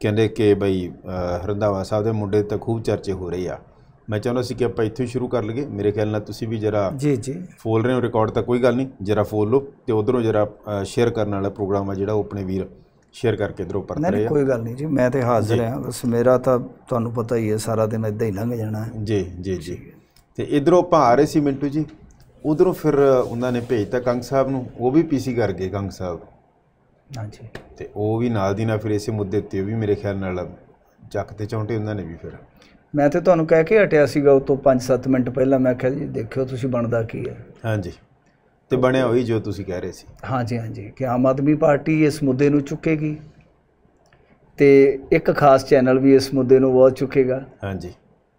ਕਹਿੰਦੇ ਕਿ ਬਈ ਹਰਿੰਦਾਵਾ ਸਾਹਿਬ ਦੇ ਮੁੰਡੇ ਤੇ ਖੂਬ ਚਰਚੇ ਹੋ ਰਹੀ ਆ ਮੈਂ ਚਾਹੁੰਦਾ ਸੀ ਕਿ ਆਪਾਂ ਇੱਥੇ ਸ਼ੁਰੂ ਕਰ ਲਈਏ ਮੇਰੇ ਖਿਆਲ ਨਾਲ ਤੁਸੀਂ ਵੀ ਜਰਾ ਜੀ ਜੀ ਫੋਲ ਰਹੇ ਹੋ ਰਿਕਾਰਡ ਤਾਂ ਕੋਈ ਗੱਲ ਨਹੀਂ ਜਰਾ ਫੋਲ ਲੋ ਤੇ ਉਧਰੋਂ ਜਰਾ ਸ਼ੇਅਰ ਕਰਨ ਵਾਲਾ ਪ੍ਰੋਗਰਾਮ ਆ ਜਿਹੜਾ ਉਹ ਆਪਣੇ ਵੀਰ ਸ਼ੇਅਰ ਕਰਕੇ ਇਧਰੋਂ ਪਰਤ ਰਹੇ ਆ ਕੋਈ ਗੱਲ ਨਹੀਂ ਜੀ ਮੈਂ ਤੇ ਹਾਜ਼ਰ ਹਾਂ ਬਸ ਮੇਰਾ ਤਾਂ ਤੁਹਾਨੂੰ ਪਤਾ ਹੀ ਹੈ ਸਾਰਾ ਦਿਨ ਇਦਾਂ ਹੀ ਲੰਘ ਜਾਣਾ ਜੀ ਜੀ ਜੀ ਤੇ ਇਧਰੋਂ ਆਪਾਂ ਆ ਰਹੇ ਸੀ ਮਿੰਟੂ ਜੀ ਉਧਰੋਂ ਫਿਰ ਉਹਨਾਂ ਨੇ ਭੇਜਤਾ ਕੰਗ ਸਾਹਿਬ ਨੂੰ ਉਹ ਵੀ ਪੀਸੀ ਕਰ ਗਏ ਕੰਗ ਸਾਹਿਬ ਹਾਂਜੀ ਤੇ ਉਹ ਵੀ ਨਾਲ ਦੀ ਨਾਲ ਫਿਰ ਇਸੇ ਮੁੱਦੇ ਤੇ ਵੀ ਮੇਰੇ ਖਿਆਲ ਨਾਲ ਚੱਕ ਤੇ ਚੌਂਟੇ ਉਹਨਾਂ ਨੇ ਵੀ ਫਿਰ ਮੈਂ ਤੇ ਤੁਹਾਨੂੰ ਕਹਿ ਕੇ ਹਟਿਆ ਸੀਗਾ ਉਹ ਤੋਂ 5-7 ਮਿੰਟ ਪਹਿਲਾਂ ਮੈਂ ਕਿਹਾ ਜੀ ਦੇਖਿਓ ਤੁਸੀਂ ਬਣਦਾ ਕੀ ਹੈ ਹਾਂਜੀ ਤੇ ਬਣਿਆ ਹੋਈ ਜੋ ਤੁਸੀਂ ਕਹਿ ਰਹੇ ਸੀ ਹਾਂਜੀ ਹਾਂਜੀ ਕਿ ਆਮ ਆਦਮੀ ਪਾਰਟੀ ਇਸ ਮੁੱਦੇ ਨੂੰ ਚੁੱਕੇਗੀ ਤੇ ਇੱਕ ਖਾਸ ਚੈਨਲ ਵੀ ਇਸ ਮੁੱਦੇ ਨੂੰ ਬਹੁਤ ਚੁੱਕੇਗਾ ਹਾਂਜੀ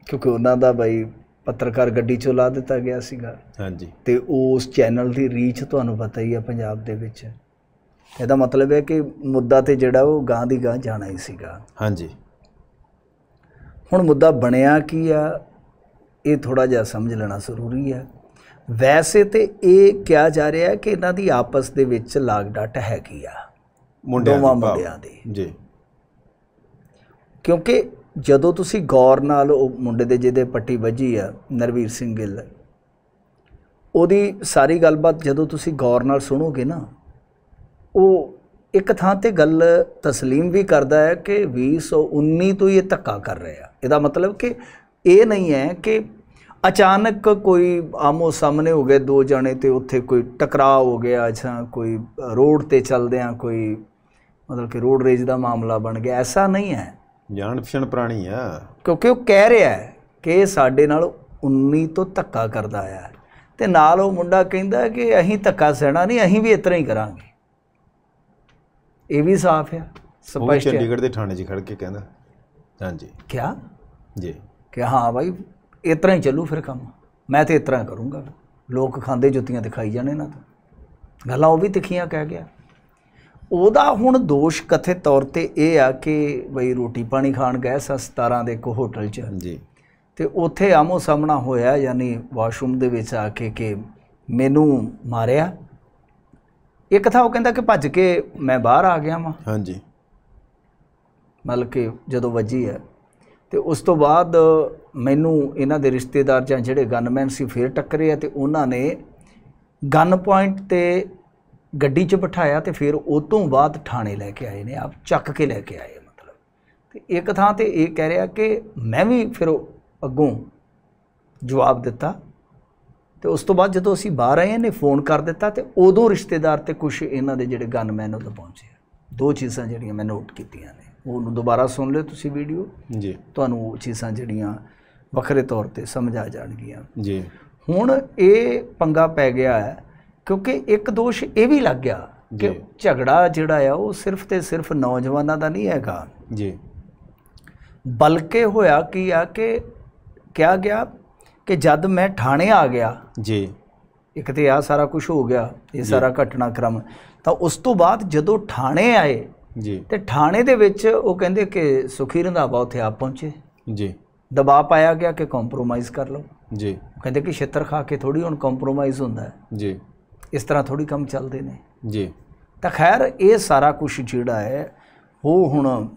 ਕਿਉਂਕਿ ਉਹਨਾਂ ਦਾ ਬਈ ਪੱਤਰਕਾਰ ਗੱਡੀ ਚੋਂ ਲਾ ਦਿੱਤਾ ਗਿਆ ਸੀਗਾ ਹਾਂਜੀ ਤੇ ਉਸ ਚੈਨਲ ਦੀ ਰੀਚ ਤੁਹਾਨੂੰ ਪਤਾ ਹੀ ਆ ਪੰਜਾਬ ਦੇ ਵਿੱਚ ਇਹਦਾ ਮਤਲਬ ਹੈ ਕਿ ਮੁੱਦਾ ਤੇ ਜਿਹੜਾ ਉਹ ਗਾਂ ਦੀ ਗਾਂ ਜਾਣਾ ਹੀ ਸੀਗਾ ਹਾਂਜੀ ਹੁਣ ਮੁੱਦਾ ਬਣਿਆ ਕੀ ਆ ਇਹ ਥੋੜਾ ਜਿਹਾ ਸਮਝ ਲੈਣਾ ਜ਼ਰੂਰੀ ਹੈ ਵੈਸੇ ਤੇ ਇਹ ਕਿਹਾ ਜਾ ਰਿਹਾ ਹੈ ਕਿ ਇਹਨਾਂ ਦੀ ਆਪਸ ਦੇ ਵਿੱਚ ਲਾਗ ਡਟ ਹੈਗੀ ਆ ਮੁੰਡਿਆਂ ਮੁੰਡਿਆਂ ਦੀ ਜੀ ਕਿਉਂਕਿ ਜਦੋਂ ਤੁਸੀਂ ਗੌਰ ਨਾਲ ਉਹ ਮੁੰਡੇ ਦੇ ਜਿਹਦੇ ਪੱਟੀ ਵੱਜੀ ਆ ਨਰਵੀਰ ਸਿੰਘ ਗਿੱਲ ਉਹਦੀ ਸਾਰੀ ਗੱਲਬਾਤ ਜਦੋਂ ਤੁਸੀਂ ਗੌਰ ਨਾਲ ਸੁਣੋਗੇ ਨਾ ਉਹ ਇੱਕ ਥਾਂ ਤੇ ਗੱਲ تسلیم ਵੀ ਕਰਦਾ ਹੈ ਕਿ 2019 ਤੋਂ ਇਹ ਧੱਕਾ ਕਰ ਰਿਹਾ ਇਹਦਾ ਮਤਲਬ ਕਿ ਇਹ ਨਹੀਂ ਹੈ ਕਿ ਅਚਾਨਕ ਕੋਈ ਆਮੋ ਸਾਹਮਣੇ ਹੋ ਗਏ ਦੋ ਜਣੇ ਤੇ ਉੱਥੇ ਕੋਈ ਟਕਰਾਅ ਹੋ ਗਿਆ ਜਾਂ ਕੋਈ ਰੋਡ ਤੇ ਚੱਲਦੇ ਆ ਕੋਈ ਮਤਲਬ ਕਿ ਰੋਡ ਰੇਜ ਦਾ ਮਾਮਲਾ ਬਣ ਗਿਆ ਐਸਾ ਨਹੀਂ ਹੈ ਜਾਣ ਪਛਣ ਪ੍ਰਾਣੀ ਆ ਕਿਉਂਕਿ ਉਹ ਕਹਿ ਰਿਹਾ ਹੈ ਕਿ ਸਾਡੇ ਨਾਲ 19 ਤੋਂ ਧੱਕਾ ਕਰਦਾ ਆ ਤੇ ਨਾਲ ਉਹ ਮੁੰਡਾ ਕਹਿੰਦਾ ਕਿ ਅਸੀਂ ਧੱਕਾ ਸਹਿਣਾ ਨਹੀਂ ਅਸੀਂ ਵੀ ਇਤਨਾ ਹੀ ਕਰਾਂਗੇ ਇਹ ਵੀ ਸਾਫ਼ ਆ ਸਪਸ਼ਟ ਹੈ ਚੰਡੀਗੜ੍ਹ ਦੇ ਥਾਣੇ 'ਚ ਖੜ ਕੇ ਕਹਿੰਦਾ ਹਾਂਜੀ ਕੀ ਜੀ ਕਿ ਹਾਂ ਭਾਈ ਇਸ ਤਰ੍ਹਾਂ ਹੀ ਚੱਲੂ ਫਿਰ ਕੰਮ ਮੈਂ ਤੇ ਇਸ ਤਰ੍ਹਾਂ ਕਰੂੰਗਾ ਲੋਕ ਖਾਂਦੇ ਜੁੱਤੀਆਂ ਦਿਖਾਈ ਜਾਣੇ ਨਾ ਤਾਂ ਗੱਲਾਂ ਉਹ ਵੀ ਤਿੱਖੀਆਂ ਕਹਿ ਗਿਆ ਉਹਦਾ ਹੁਣ ਦੋਸ਼ ਕਥੇ ਤੌਰ ਤੇ ਇਹ ਆ ਕਿ ਬਈ ਰੋਟੀ ਪਾਣੀ ਖਾਣ ਗਏ ਸਾਂ 17 ਦੇ ਕੋ ਹੋਟਲ 'ਚ ਜੀ ਤੇ ਉੱਥੇ ਆਮੋ ਸਾਹਮਣਾ ਹੋਇਆ ਯਾਨੀ ਵਾਸ਼ਰੂਮ ਦੇ ਵਿੱਚ ਆ ਕੇ ਕਿ ਮੈਨੂੰ ਮਾਰਿਆ ਇੱਕ ਥਾਂ ਉਹ ਕਹਿੰਦਾ ਕਿ ਭੱਜ ਕੇ ਮੈਂ ਬਾਹਰ ਆ ਗਿਆ ਵਾਂ ਹਾਂਜੀ ਮਤਲਬ ਕਿ ਜਦੋਂ ਵੱਜੀ ਹੈ ਤੇ ਉਸ ਤੋਂ ਬਾਅਦ ਮੈਨੂੰ ਇਹਨਾਂ ਦੇ ਰਿਸ਼ਤੇਦਾਰ ਜਾਂ ਜਿਹੜੇ ਗਨਮੈਨ ਸੀ ਫੇਰ ਟੱਕਰੇ ਆ ਤੇ ਉਹਨਾਂ ਨੇ ਗਨ ਪੁਆਇੰਟ ਤੇ ਗੱਡੀ 'ਚ ਬਿਠਾਇਆ ਤੇ ਫਿਰ ਉਹ ਤੋਂ ਬਾਅਦ ਥਾਣੇ ਲੈ ਕੇ ਆਏ ਨੇ ਆਪ ਚੱਕ ਕੇ ਲੈ ਕੇ ਆਏ ਮਤਲਬ ਤੇ ਇੱਕ ਥਾਂ ਤੇ ਇਹ ਕਹਿ ਰਿਹਾ ਕਿ ਮੈਂ ਵੀ ਫਿਰ ਅੱਗੋਂ ਜਵਾਬ ਦਿੱਤਾ ਤੇ ਉਸ ਤੋਂ ਬਾਅਦ ਜਦੋਂ ਅਸੀਂ ਬਾਹਰ ਆਏ ਇਹਨੇ ਫੋਨ ਕਰ ਦਿੱਤਾ ਤੇ ਉਦੋਂ ਰਿਸ਼ਤੇਦਾਰ ਤੇ ਕੁਝ ਇਹਨਾਂ ਦੇ ਜਿਹੜੇ ਗਨਮੈਨ ਉਦੋਂ ਪਹੁੰਚੇ ਦੋ ਚੀਜ਼ਾਂ ਜਿਹੜੀਆਂ ਮੈਂ ਨੋਟ ਕੀਤੀਆਂ ਨੇ ਉਹਨੂੰ ਦੁਬਾਰਾ ਸੁਣ ਲਿਓ ਤੁਸੀਂ ਵੀਡੀਓ ਜੀ ਤੁਹਾਨੂੰ ਉਹ ਚੀਜ਼ਾਂ ਜਿਹੜੀਆਂ ਵੱਖਰੇ ਤੌਰ ਤੇ ਸਮਝ ਆ ਜਾਣਗੀਆਂ ਜੀ ਹੁਣ ਇਹ ਪੰਗਾ ਪੈ ਗਿਆ ਹੈ ਕਿਉਂਕਿ ਇੱਕ ਦੋਸ਼ ਇਹ ਵੀ ਲੱਗ ਗਿਆ ਕਿ ਝਗੜਾ ਜਿਹੜਾ ਆ ਉਹ ਸਿਰਫ ਤੇ ਸਿਰਫ ਨੌਜਵਾਨਾਂ ਦਾ ਨਹੀਂ ਹੈਗਾ ਜੀ ਬਲਕਿ ਹੋਇਆ ਕੀ ਆ ਕਿ ਕਿਹਾ ਗਿਆ ਕਿ ਜਦ ਮੈਂ ਥਾਣੇ ਆ ਗਿਆ ਜੀ ਇੱਕ ਤੇ ਆ ਸਾਰਾ ਕੁਝ ਹੋ ਗਿਆ ਇਹ ਸਾਰਾ ਕ੍ਰਮ ਤਾਂ ਉਸ ਤੋਂ ਬਾਅਦ ਜਦੋਂ ਥਾਣੇ ਆਏ ਜੀ ਤੇ ਥਾਣੇ ਦੇ ਵਿੱਚ ਉਹ ਕਹਿੰਦੇ ਕਿ ਸੁਖੀ ਰੰਧਾਵਾ ਉੱਥੇ ਆ ਪਹੁੰਚੇ ਜੀ ਦਬਾਅ ਪਾਇਆ ਗਿਆ ਕਿ ਕੰਪਰੋਮਾਈਜ਼ ਕਰ ਲਓ ਜੀ ਕਹਿੰਦੇ ਕਿ ਛੇਤਰ ਖਾ ਕੇ ਥੋੜੀ ਹੁਣ ਕੰਪਰੋਮਾਈਜ਼ ਹੁੰਦਾ ਹੈ ਜੀ ਇਸ ਤਰ੍ਹਾਂ ਥੋੜੀ ਕੰਮ ਚੱਲਦੇ ਨੇ ਜੀ ਤਾਂ ਖੈਰ ਇਹ ਸਾਰਾ ਕੁਝ ਜਿਹੜਾ ਹੈ ਉਹ ਹੁਣ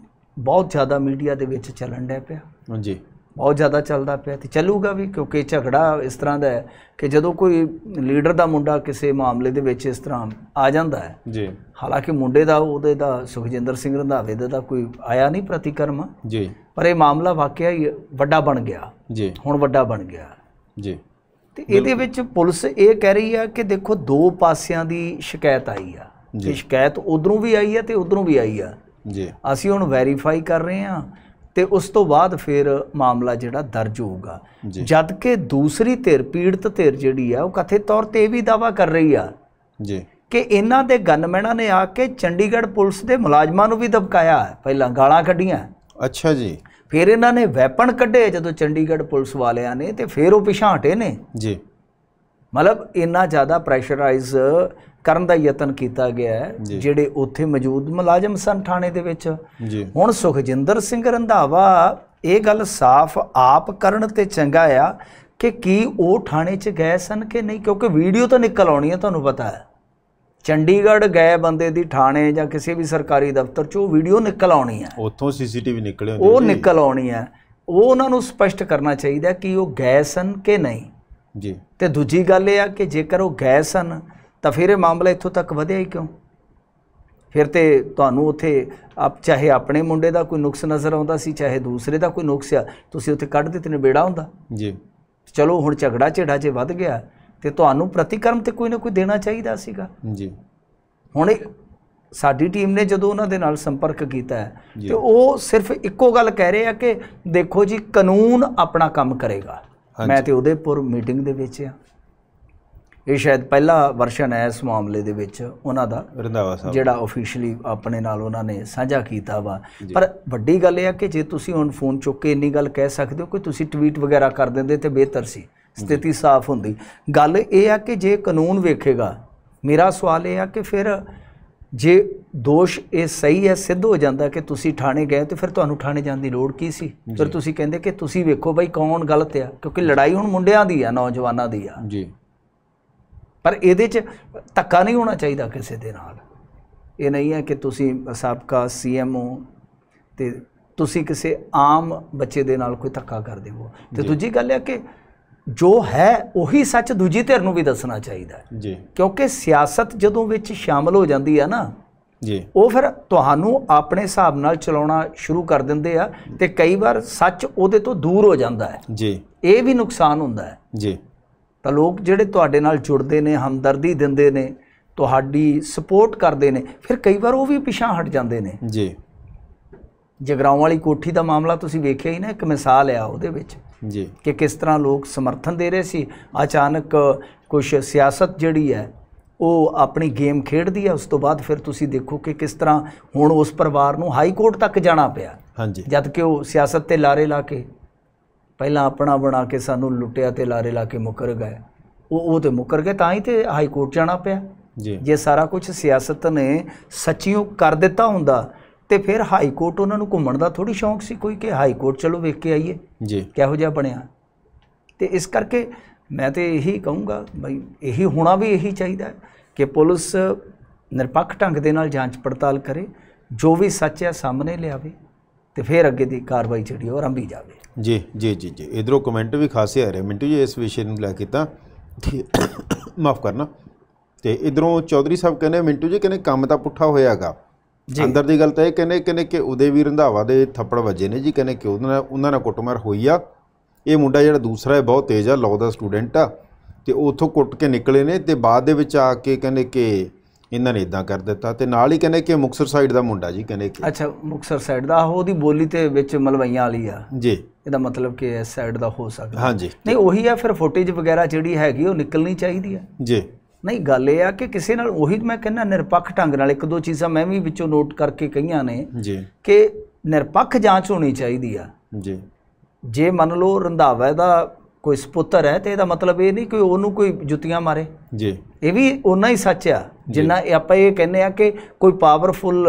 ਬਹੁਤ ਜ਼ਿਆਦਾ ਮੀਡੀਆ ਦੇ ਵਿੱਚ ਚੱਲਣ ਡਿਆ ਪਿਆ ਜੀ ਬਹੁਤ ਜ਼ਿਆਦਾ ਚੱਲਦਾ ਪਿਆ ਤੇ ਚੱਲੂਗਾ ਵੀ ਕਿਉਂਕਿ ਝਗੜਾ ਇਸ ਤਰ੍ਹਾਂ ਦਾ ਹੈ ਕਿ ਜਦੋਂ ਕੋਈ ਲੀਡਰ ਦਾ ਮੁੰਡਾ ਕਿਸੇ ਮਾਮਲੇ ਦੇ ਵਿੱਚ ਇਸ ਤਰ੍ਹਾਂ ਆ ਜਾਂਦਾ ਹੈ ਜੀ ਹਾਲਾਂਕਿ ਮੁੰਡੇ ਦਾ ਉਹਦੇ ਦਾ ਸੁਖਜਿੰਦਰ ਸਿੰਘ ਰੰਧਾਵੇ ਦੇ ਦਾ ਕੋਈ ਆਇਆ ਨਹੀਂ ਪ੍ਰਤੀਕਰਮ ਜੀ ਪਰ ਇਹ ਮਾਮਲਾ ਵਾਕਿਆ ਹੀ ਵੱਡਾ ਬਣ ਗਿਆ ਜੀ ਹੁਣ ਵੱਡਾ ਬਣ ਗਿਆ ਜੀ ਤੇ ਇਹਦੇ ਵਿੱਚ ਪੁਲਿਸ ਇਹ ਕਹਿ ਰਹੀ ਆ ਕਿ ਦੇਖੋ ਦੋ ਪਾਸਿਆਂ ਦੀ ਸ਼ਿਕਾਇਤ ਆਈ ਆ ਜੀ ਸ਼ਿਕਾਇਤ ਉਧਰੋਂ ਵੀ ਆਈ ਆ ਤੇ ਉਧਰੋਂ ਵੀ ਆਈ ਆ ਜੀ ਅਸੀਂ ਹੁਣ ਵੈਰੀਫਾਈ ਕਰ ਰਹੇ ਆ ਤੇ ਉਸ ਤੋਂ ਬਾਅਦ ਫਿਰ ਮਾਮਲਾ ਜਿਹੜਾ ਦਰਜ ਹੋਊਗਾ ਜਦ ਕਿ ਦੂਸਰੀ ਧਿਰ ਪੀੜਤ ਧਿਰ ਜਿਹੜੀ ਆ ਉਹ ਕਥੇ ਤੌਰ ਤੇ ਇਹ ਵੀ ਦਾਵਾ ਕਰ ਰਹੀ ਆ ਜੀ ਕਿ ਇਹਨਾਂ ਦੇ ਗਨਮੈਨਾਂ ਨੇ ਆ ਕੇ ਚੰਡੀਗੜ੍ਹ ਪੁਲਿਸ ਦੇ ਮੁਲਾਜ਼ਮਾਂ ਨੂੰ ਵੀ ਦਬਕਾਇਆ ਪਹਿਲਾਂ ਗਾਲਾਂ ਕੱਢੀਆਂ ਅੱਛਾ ਜੀ ਫਿਰ ਇਹਨਾਂ ਨੇ ਵੈਪਨ ਕੱਢੇ ਜਦੋਂ ਚੰਡੀਗੜ੍ਹ ਪੁਲਿਸ ਵਾਲਿਆਂ ਨੇ ਤੇ ਫਿਰ ਉਹ ਪਿਛਾਂ ਹਟੇ ਨੇ ਜੀ ਮਤਲਬ ਇੰਨਾ ਜ਼ਿਆਦਾ ਪ੍ਰੈਸ਼ਰਾਈਜ਼ ਕਰਨ ਦਾ ਯਤਨ ਕੀਤਾ ਗਿਆ ਹੈ ਜਿਹੜੇ ਉੱਥੇ ਮੌਜੂਦ ਮੁਲਾਜ਼ਮ ਸਨ ਥਾਣੇ ਦੇ ਵਿੱਚ ਹੁਣ ਸੁਖਜਿੰਦਰ ਸਿੰਘ ਰੰਧਾਵਾ ਇਹ ਗੱਲ ਸਾਫ਼ ਆਪ ਕਰਨ ਤੇ ਚੰਗਾ ਆ ਕਿ ਕੀ ਉਹ ਥਾਣੇ 'ਚ ਗਏ ਸਨ ਕਿ ਨਹੀਂ ਕਿਉਂਕਿ ਵੀਡੀਓ ਤਾਂ ਨਿਕਲ ਆਉਣੀ ਹੈ ਤੁਹਾਨੂੰ ਪਤਾ ਹੈ ਚੰਡੀਗੜ੍ਹ ਗਏ ਬੰਦੇ ਦੀ ਥਾਣੇ ਜਾਂ ਕਿਸੇ ਵੀ ਸਰਕਾਰੀ ਦਫ਼ਤਰ 'ਚ ਉਹ ਵੀਡੀਓ ਨਿਕਲ ਆਉਣੀ ਹੈ ਉੱਥੋਂ ਸੀਸੀਟੀਵੀ ਨਿਕਲੇ ਉਹ ਨਿਕਲ ਆਉਣੀ ਹੈ ਉਹ ਉਹਨਾਂ ਨੂੰ ਸਪਸ਼ਟ ਕਰਨਾ ਚਾਹੀਦਾ ਕਿ ਉਹ ਗਏ ਸਨ ਕਿ ਨਹੀਂ ਜੀ ਤੇ ਦੂਜੀ ਗੱਲ ਇਹ ਆ ਕਿ ਜੇਕਰ ਉਹ ਗਏ ਸਨ ਤਾਂ ਫਿਰ ਇਹ ਮਾਮਲਾ ਇੱਥੋਂ ਤੱਕ ਵਧਿਆ ਹੀ ਕਿਉਂ ਫਿਰ ਤੇ ਤੁਹਾਨੂੰ ਉੱਥੇ ਆਪ ਚਾਹੇ ਆਪਣੇ ਮੁੰਡੇ ਦਾ ਕੋਈ ਨੁਕਸ ਨਜ਼ਰ ਆਉਂਦਾ ਸੀ ਚਾਹੇ ਦੂਸਰੇ ਦਾ ਕੋਈ ਨੁਕਸ ਆ ਤੁਸੀਂ ਉੱਥੇ ਕੱਢ ਦਿੱਤੇ ਨੇ ਬੇੜਾ ਹੁੰਦਾ ਜੀ ਚਲੋ ਹੁਣ ਝਗੜਾ ਝੇੜਾ ਜੇ ਵੱਧ ਗਿਆ ਤੇ ਤੁਹਾਨੂੰ ਪ੍ਰਤੀਕਰਮ ਤੇ ਕੋਈ ਨਾ ਕੋਈ ਦੇਣਾ ਚਾਹੀਦਾ ਸੀਗਾ ਜੀ ਹੁਣ ਸਾਡੀ ਟੀਮ ਨੇ ਜਦੋਂ ਉਹਨਾਂ ਦੇ ਨਾਲ ਸੰਪਰਕ ਕੀਤਾ ਤੇ ਉਹ ਸਿਰਫ ਇੱਕੋ ਗੱਲ ਕਹਿ ਰਹੇ ਆ ਕਿ ਦੇਖੋ ਜੀ ਕਾਨੂੰਨ ਆਪਣਾ ਕੰਮ ਕਰੇਗਾ ਮੈਂ ਤੇ ਉਹਦੇਪੁਰ ਮੀਟਿੰਗ ਦੇ ਵਿੱਚ ਆ ਇਹ ਸ਼ਾਇਦ ਪਹਿਲਾ ਵਰਸ਼ਨ ਹੈ ਇਸ ਮਾਮਲੇ ਦੇ ਵਿੱਚ ਉਹਨਾਂ ਦਾ ਰਿੰਦਾਵਾ ਸਾਹਿਬ ਜਿਹੜਾ ਆਫੀਸ਼ੀਅਲੀ ਆਪਣੇ ਨਾਲ ਉਹਨਾਂ ਨੇ ਸਾਂਝਾ ਕੀਤਾ ਵਾ ਪਰ ਵੱਡੀ ਗੱਲ ਇਹ ਆ ਕਿ ਜੇ ਤੁਸੀਂ ਹੁਣ ਫੋਨ ਚੁੱਕ ਕੇ ਇੰਨੀ ਗੱਲ ਕਹਿ ਸਕਦੇ ਹੋ ਕਿ ਤੁਸੀਂ ਟਵੀਟ ਵਗੈਰਾ ਕਰ ਦਿੰਦੇ ਤੇ ਬਿਹਤਰ ਸੀ ਸਥਿਤੀ ਸਾਫ਼ ਹੁੰਦੀ ਗੱਲ ਇਹ ਆ ਕਿ ਜੇ ਕਾਨੂੰਨ ਵੇਖੇਗਾ ਮੇਰਾ ਸਵਾਲ ਇਹ ਆ ਕਿ ਫਿਰ ਜੇ ਦੋਸ਼ ਇਹ ਸਹੀ ਹੈ ਸਿੱਧ ਹੋ ਜਾਂਦਾ ਕਿ ਤੁਸੀਂ ਥਾਣੇ ਗਏ ਤੇ ਫਿਰ ਤੁਹਾਨੂੰ ਥਾਣੇ ਜਾਣ ਦੀ ਲੋੜ ਕੀ ਸੀ ਫਿਰ ਤੁਸੀਂ ਕਹਿੰਦੇ ਕਿ ਤੁਸੀਂ ਵੇਖੋ ਬਈ ਕੌਣ ਗਲਤ ਆ ਕਿਉਂਕਿ ਲੜਾਈ ਹੁਣ ਮੁੰਡਿਆਂ ਦੀ ਆ ਨੌਜਵਾਨਾਂ ਦੀ ਆ ਜੀ ਪਰ ਇਹਦੇ 'ਚ ਧੱਕਾ ਨਹੀਂ ਹੋਣਾ ਚਾਹੀਦਾ ਕਿਸੇ ਦੇ ਨਾਲ ਇਹ ਨਹੀਂ ਹੈ ਕਿ ਤੁਸੀਂ ਸਾਬਕਾ ਸੀਐਮਓ ਤੇ ਤੁਸੀਂ ਕਿਸੇ ਆਮ ਬੱਚੇ ਦੇ ਨਾਲ ਕੋਈ ਧੱਕਾ ਕਰ ਹੋ ਤੇ ਦੂਜੀ ਗੱਲ ਹੈ ਕਿ ਜੋ ਹੈ ਉਹੀ ਸੱਚ ਦੂਜੀ ਧਿਰ ਨੂੰ ਵੀ ਦੱਸਣਾ ਚਾਹੀਦਾ ਜੀ ਕਿਉਂਕਿ ਸਿਆਸਤ ਜਦੋਂ ਵਿੱਚ ਸ਼ਾਮਲ ਹੋ ਜਾਂਦੀ ਹੈ ਨਾ ਜੀ ਉਹ ਫਿਰ ਤੁਹਾਨੂੰ ਆਪਣੇ ਹਿਸਾਬ ਨਾਲ ਚਲਾਉਣਾ ਸ਼ੁਰੂ ਕਰ ਦਿੰਦੇ ਆ ਤੇ ਕਈ ਵਾਰ ਸੱਚ ਉਹਦੇ ਤੋਂ ਦੂਰ ਹੋ ਜਾਂਦਾ ਹੈ ਜੀ ਇਹ ਵੀ ਨੁਕਸਾਨ ਹੁੰਦਾ ਹੈ ਜੀ ਤਾਂ ਲੋਕ ਜਿਹੜੇ ਤੁਹਾਡੇ ਨਾਲ ਜੁੜਦੇ ਨੇ ਹਮਦਰਦੀ ਦਿੰਦੇ ਨੇ ਤੁਹਾਡੀ ਸਪੋਰਟ ਕਰਦੇ ਨੇ ਫਿਰ ਕਈ ਵਾਰ ਉਹ ਵੀ ਪਿਛਾਂ ਹਟ ਜਾਂਦੇ ਨੇ ਜੀ ਜਗਰਾਉਂ ਵਾਲੀ ਕੋਠੀ ਦਾ ਮਾਮਲਾ ਤੁਸੀਂ ਵੇਖਿਆ ਹੀ ਨਾ ਇੱਕ ਮਿਸਾਲ ਆ ਉਹਦੇ ਵਿੱਚ ਜੀ ਕਿ ਕਿਸ ਤਰ੍ਹਾਂ ਲੋਕ ਸਮਰਥਨ ਦੇ ਰਹੇ ਸੀ ਅਚਾਨਕ ਕੁਝ ਸਿਆਸਤ ਜਿਹੜੀ ਹੈ ਉਹ ਆਪਣੀ ਗੇਮ ਖੇਡਦੀ ਹੈ ਉਸ ਤੋਂ ਬਾਅਦ ਫਿਰ ਤੁਸੀਂ ਦੇਖੋ ਕਿ ਕਿਸ ਤਰ੍ਹਾਂ ਹੁਣ ਉਸ ਪਰਿਵਾਰ ਨੂੰ ਹਾਈ ਕੋਰਟ ਤੱਕ ਜਾਣਾ ਪਿਆ ਹਾਂਜੀ ਜਦ ਕਿ ਉਹ ਸਿਆਸਤ ਤੇ ਲਾਰੇ ਲਾ ਕੇ ਪਹਿਲਾਂ ਆਪਣਾ ਬਣਾ ਕੇ ਸਾਨੂੰ ਲੁੱਟਿਆ ਤੇ ਲਾਰੇ ਲਾ ਕੇ ਮੁਕਰ ਗਏ ਉਹ ਉਹ ਤੇ ਮੁਕਰ ਗਏ ਤਾਂ ਹੀ ਤੇ ਹਾਈ ਕੋਰਟ ਜਾਣਾ ਪਿਆ ਜੀ ਜੇ ਸਾਰਾ ਕੁਝ ਸਿਆਸਤ ਨੇ ਸੱਚੀਓ ਕਰ ਦਿੱਤਾ ਹੁੰਦਾ ਤੇ ਫਿਰ ਹਾਈ ਕੋਰਟ ਉਹਨਾਂ ਨੂੰ ਘੁੰਮਣ ਦਾ ਥੋੜੀ ਸ਼ੌਂਕ ਸੀ ਕੋਈ ਕਿ ਹਾਈ ਕੋਰਟ ਚਲੋ ਵੇਖ ਕੇ ਆਈਏ ਜੀ ਕਿਹੋ ਜਿਹਾ ਬਣਿਆ ਤੇ ਇਸ ਕਰਕੇ ਮੈਂ ਤੇ ਇਹੀ ਕਹੂੰਗਾ ਬਈ ਇਹੀ ਹੋਣਾ ਵੀ ਇਹੀ ਚਾਹੀਦਾ ਕਿ ਪੁਲਿਸ ਨਿਰਪੱਖ ਢੰਗ ਦੇ ਨਾਲ ਜਾਂਚ ਪੜਤਾਲ ਕਰੇ ਜੋ ਵੀ ਸੱਚ ਹੈ ਸਾਹਮਣੇ ਲਿਆਵੇ ਤੇ ਫਿਰ ਅੱਗੇ ਦੀ ਕਾਰਵਾਈ ਜਿਹੜੀ ਉਹ ਆਰੰਭੀ ਜਾਵੇ ਜੀ ਜੀ ਜੀ ਜੀ ਇਧਰੋਂ ਕਮੈਂਟ ਵੀ ਖਾਸੇ ਆ ਰਹੇ ਮਿੰਟੂ ਜੀ ਇਸ ਵਿਸ਼ੇ ਨੂੰ ਲੈ ਕੇ ਤਾਂ ਮਾਫ ਕਰਨਾ ਤੇ ਇਧਰੋਂ ਚੌਧਰੀ ਸਾਹਿਬ ਕਹਿੰਦੇ ਮਿੰਟੂ ਜੀ ਕਹਿੰਦੇ ਕੰਮ ਤਾਂ ਪੁੱਠਾ ਹੋਇਆਗਾ ਅੰਦਰ ਦੀ ਗੱਲ ਤਾਂ ਇਹ ਕਹਿੰਦੇ ਕਹਿੰਦੇ ਕਿ ਉਹਦੇ ਵੀ ਰੰਧਾਵਾ ਦੇ ਥੱਪੜ ਵੱਜੇ ਨੇ ਜੀ ਕਹਿੰਦੇ ਕਿ ਉਹਨਾਂ ਉਹਨਾਂ ਨਾਲ ਕੁੱਟਮਾਰ ਹੋਈ ਆ ਇਹ ਮੁੰਡਾ ਜਿਹੜਾ ਦੂਸਰਾ ਹੈ ਬਹੁਤ ਤੇਜ਼ ਆ ਲਾਅ ਦਾ ਸਟੂਡੈਂਟ ਆ ਤੇ ਉਥੋਂ ਕੁੱਟ ਕੇ ਨਿਕਲੇ ਨੇ ਤੇ ਬਾਅਦ ਦੇ ਵਿੱਚ ਆ ਕੇ ਕਹਿੰਦੇ ਕਿ ਇਹਨਾਂ ਨੇ ਇਦਾਂ ਕਰ ਦਿੱਤਾ ਤੇ ਨਾਲ ਹੀ ਕਹਿੰਦੇ ਕਿ ਮੁਕਸਰ ਸਾਈਡ ਦਾ ਮੁੰਡਾ ਜੀ ਕਹਿੰਦੇ ਕਿ ਅੱਛਾ ਮੁਕਸਰ ਸਾਈਡ ਦਾ ਉਹਦੀ ਬੋਲੀ ਤੇ ਵਿੱਚ ਮਲਵਈਆਂ ਵਾਲੀ ਆ ਜੀ ਇਹਦਾ ਮਤਲਬ ਕਿ ਇਸ ਸਾਈਡ ਦਾ ਹੋ ਸਕਦਾ ਹਾਂਜੀ ਨਹੀਂ ਉਹੀ ਆ ਫਿਰ ਫੁਟੇਜ ਵਗੈਰਾ ਜਿਹੜੀ ਹੈਗੀ ਉਹ ਨਿਕਲਣੀ ਚਾਹੀਦੀ ਆ ਜੀ ਨਹੀਂ ਗੱਲ ਇਹ ਆ ਕਿ ਕਿਸੇ ਨਾਲ ਉਹੀ ਮੈਂ ਕਹਿੰਦਾ ਨਿਰਪੱਖ ਢੰਗ ਨਾਲ ਇੱਕ ਦੋ ਚੀਜ਼ਾਂ ਮੈਂ ਵੀ ਵਿੱਚੋਂ ਨੋਟ ਕਰਕੇ ਕਹੀਆਂ ਨੇ ਜੀ ਕਿ ਨਿਰਪੱਖ ਜਾਂਚ ਹੋਣੀ ਚਾਹੀਦੀ ਆ ਜੀ ਜੇ ਮੰਨ ਲਓ ਰੰਧਾਵਾ ਦਾ ਕੋਈ ਸੁਪੁੱਤਰ ਹੈ ਤੇ ਇਹਦਾ ਮਤਲਬ ਇਹ ਨਹੀਂ ਕਿ ਉਹਨੂੰ ਕੋਈ ਜੁੱਤੀਆਂ ਮਾਰੇ ਜੀ ਇਹ ਵੀ ਉਹਨਾਂ ਹੀ ਸੱਚ ਆ ਜਿੰਨਾ ਆਪਾਂ ਇਹ ਕਹਿੰਦੇ ਆ ਕਿ ਕੋਈ ਪਾਵਰਫੁਲ